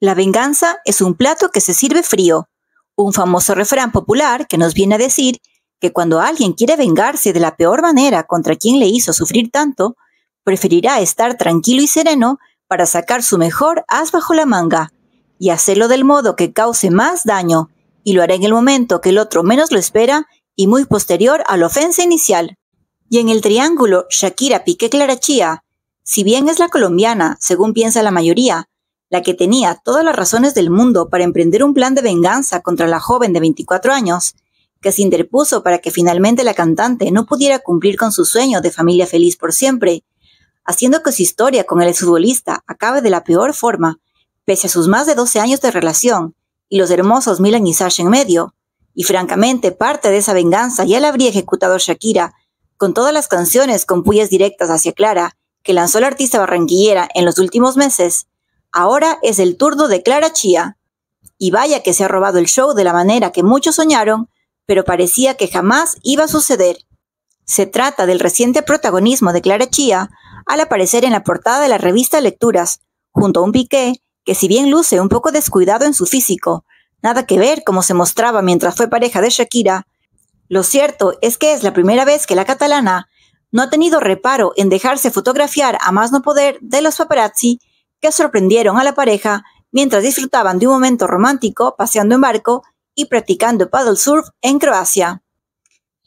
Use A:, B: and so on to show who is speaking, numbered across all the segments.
A: La venganza es un plato que se sirve frío, un famoso refrán popular que nos viene a decir que cuando alguien quiere vengarse de la peor manera contra quien le hizo sufrir tanto, preferirá estar tranquilo y sereno para sacar su mejor as bajo la manga y hacerlo del modo que cause más daño, y lo hará en el momento que el otro menos lo espera y muy posterior a la ofensa inicial. Y en el triángulo Shakira pique Clarachía, si bien es la colombiana, según piensa la mayoría, la que tenía todas las razones del mundo para emprender un plan de venganza contra la joven de 24 años, que se interpuso para que finalmente la cantante no pudiera cumplir con su sueño de familia feliz por siempre, haciendo que su historia con el futbolista acabe de la peor forma, pese a sus más de 12 años de relación y los hermosos Milan y Sasha en medio, y francamente parte de esa venganza ya la habría ejecutado Shakira, con todas las canciones con puyas directas hacia Clara, que lanzó la artista barranquillera en los últimos meses, Ahora es el turno de Clara Chía. Y vaya que se ha robado el show de la manera que muchos soñaron, pero parecía que jamás iba a suceder. Se trata del reciente protagonismo de Clara Chía al aparecer en la portada de la revista Lecturas, junto a un piqué que si bien luce un poco descuidado en su físico, nada que ver como se mostraba mientras fue pareja de Shakira, lo cierto es que es la primera vez que la catalana no ha tenido reparo en dejarse fotografiar a más no poder de los paparazzi que sorprendieron a la pareja mientras disfrutaban de un momento romántico paseando en barco y practicando paddle surf en Croacia.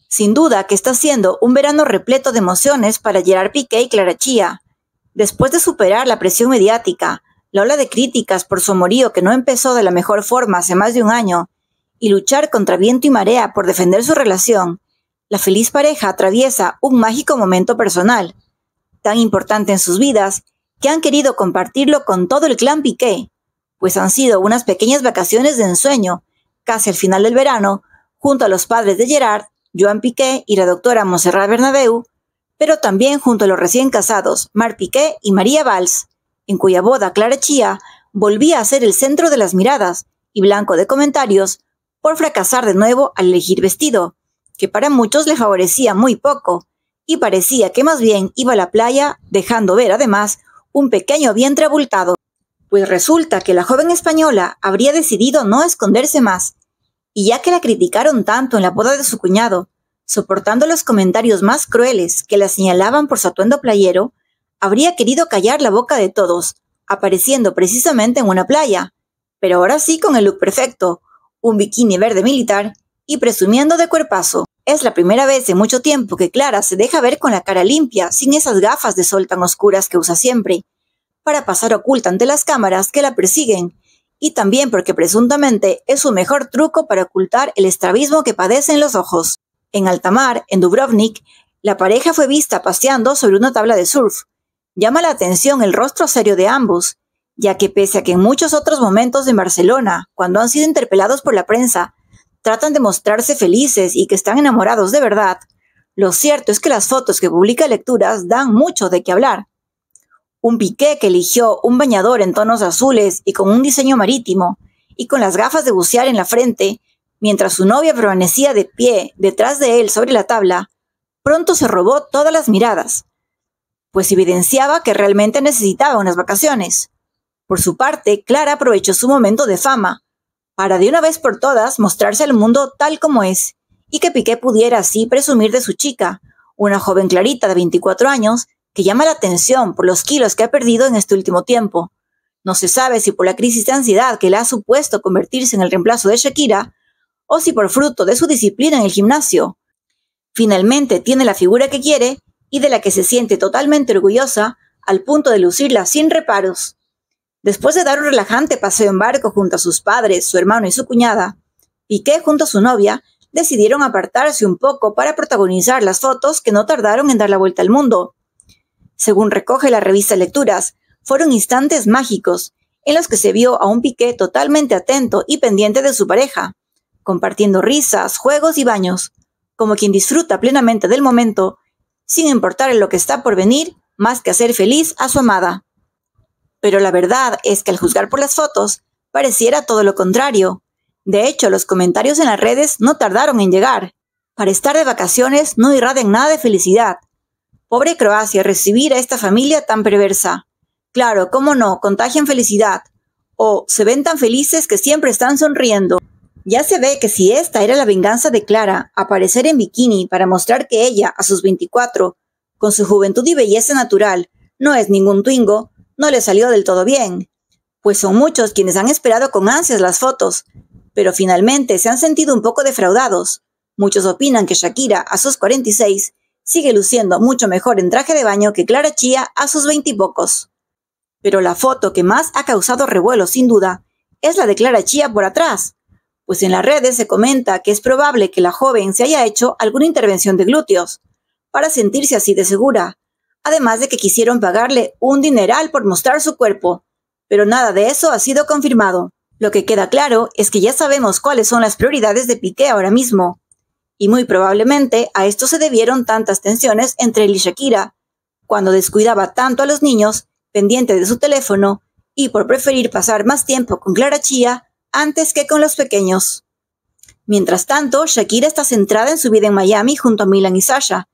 A: Sin duda que está siendo un verano repleto de emociones para Gerard Piqué y Clara Chia. Después de superar la presión mediática, la ola de críticas por su amorío que no empezó de la mejor forma hace más de un año, y luchar contra viento y marea por defender su relación, la feliz pareja atraviesa un mágico momento personal, tan importante en sus vidas que han querido compartirlo con todo el clan Piqué, pues han sido unas pequeñas vacaciones de ensueño, casi al final del verano, junto a los padres de Gerard, Joan Piqué y la doctora Monserrat Bernabeu, pero también junto a los recién casados Mar Piqué y María Valls, en cuya boda Clara Chía volvía a ser el centro de las miradas y blanco de comentarios por fracasar de nuevo al elegir vestido, que para muchos le favorecía muy poco, y parecía que más bien iba a la playa, dejando ver además un pequeño vientre abultado. Pues resulta que la joven española habría decidido no esconderse más, y ya que la criticaron tanto en la boda de su cuñado, soportando los comentarios más crueles que la señalaban por su atuendo playero, habría querido callar la boca de todos, apareciendo precisamente en una playa, pero ahora sí con el look perfecto, un bikini verde militar y presumiendo de cuerpazo. Es la primera vez en mucho tiempo que Clara se deja ver con la cara limpia, sin esas gafas de sol tan oscuras que usa siempre, para pasar oculta ante las cámaras que la persiguen, y también porque presuntamente es su mejor truco para ocultar el estrabismo que padecen los ojos. En Altamar, en Dubrovnik, la pareja fue vista paseando sobre una tabla de surf. Llama la atención el rostro serio de ambos, ya que pese a que en muchos otros momentos en Barcelona, cuando han sido interpelados por la prensa, tratan de mostrarse felices y que están enamorados de verdad, lo cierto es que las fotos que publica Lecturas dan mucho de qué hablar. Un piqué que eligió un bañador en tonos azules y con un diseño marítimo, y con las gafas de bucear en la frente, mientras su novia permanecía de pie detrás de él sobre la tabla, pronto se robó todas las miradas, pues evidenciaba que realmente necesitaba unas vacaciones. Por su parte, Clara aprovechó su momento de fama, para de una vez por todas mostrarse al mundo tal como es, y que Piqué pudiera así presumir de su chica, una joven clarita de 24 años que llama la atención por los kilos que ha perdido en este último tiempo. No se sabe si por la crisis de ansiedad que le ha supuesto convertirse en el reemplazo de Shakira, o si por fruto de su disciplina en el gimnasio. Finalmente tiene la figura que quiere y de la que se siente totalmente orgullosa al punto de lucirla sin reparos. Después de dar un relajante paseo en barco junto a sus padres, su hermano y su cuñada, Piqué junto a su novia decidieron apartarse un poco para protagonizar las fotos que no tardaron en dar la vuelta al mundo. Según recoge la revista Lecturas, fueron instantes mágicos en los que se vio a un Piqué totalmente atento y pendiente de su pareja, compartiendo risas, juegos y baños, como quien disfruta plenamente del momento, sin importar en lo que está por venir, más que hacer feliz a su amada. Pero la verdad es que al juzgar por las fotos, pareciera todo lo contrario. De hecho, los comentarios en las redes no tardaron en llegar. Para estar de vacaciones no irradian nada de felicidad. Pobre Croacia, recibir a esta familia tan perversa. Claro, cómo no, contagian felicidad. O se ven tan felices que siempre están sonriendo. Ya se ve que si esta era la venganza de Clara, aparecer en bikini para mostrar que ella, a sus 24, con su juventud y belleza natural, no es ningún twingo, no le salió del todo bien, pues son muchos quienes han esperado con ansias las fotos, pero finalmente se han sentido un poco defraudados. Muchos opinan que Shakira, a sus 46, sigue luciendo mucho mejor en traje de baño que Clara Chía a sus 20 y pocos. Pero la foto que más ha causado revuelo, sin duda, es la de Clara Chía por atrás, pues en las redes se comenta que es probable que la joven se haya hecho alguna intervención de glúteos, para sentirse así de segura, además de que quisieron pagarle un dineral por mostrar su cuerpo, pero nada de eso ha sido confirmado. Lo que queda claro es que ya sabemos cuáles son las prioridades de Piqué ahora mismo, y muy probablemente a esto se debieron tantas tensiones entre él y Shakira, cuando descuidaba tanto a los niños, pendiente de su teléfono, y por preferir pasar más tiempo con Clara Chía antes que con los pequeños. Mientras tanto, Shakira está centrada en su vida en Miami junto a Milan y Sasha,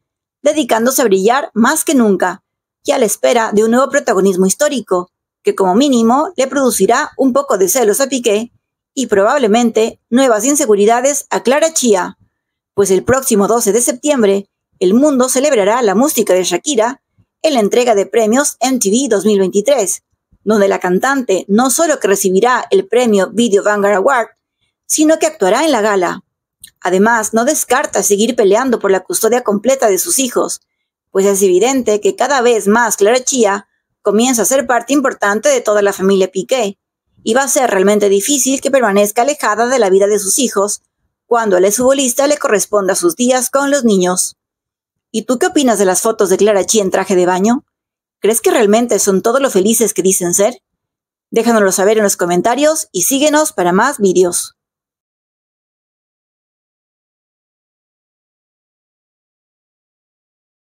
A: dedicándose a brillar más que nunca y a la espera de un nuevo protagonismo histórico, que como mínimo le producirá un poco de celos a Piqué y probablemente nuevas inseguridades a Clara Chía, pues el próximo 12 de septiembre el mundo celebrará la música de Shakira en la entrega de premios MTV 2023, donde la cantante no solo que recibirá el premio Video Vanguard Award, sino que actuará en la gala. Además, no descarta seguir peleando por la custodia completa de sus hijos, pues es evidente que cada vez más Clara Chía comienza a ser parte importante de toda la familia Piqué, y va a ser realmente difícil que permanezca alejada de la vida de sus hijos cuando al futbolista le corresponda sus días con los niños. ¿Y tú qué opinas de las fotos de Clara Chía en traje de baño? ¿Crees que realmente son todos lo felices que dicen ser? Déjanoslo saber en los comentarios y síguenos para más vídeos.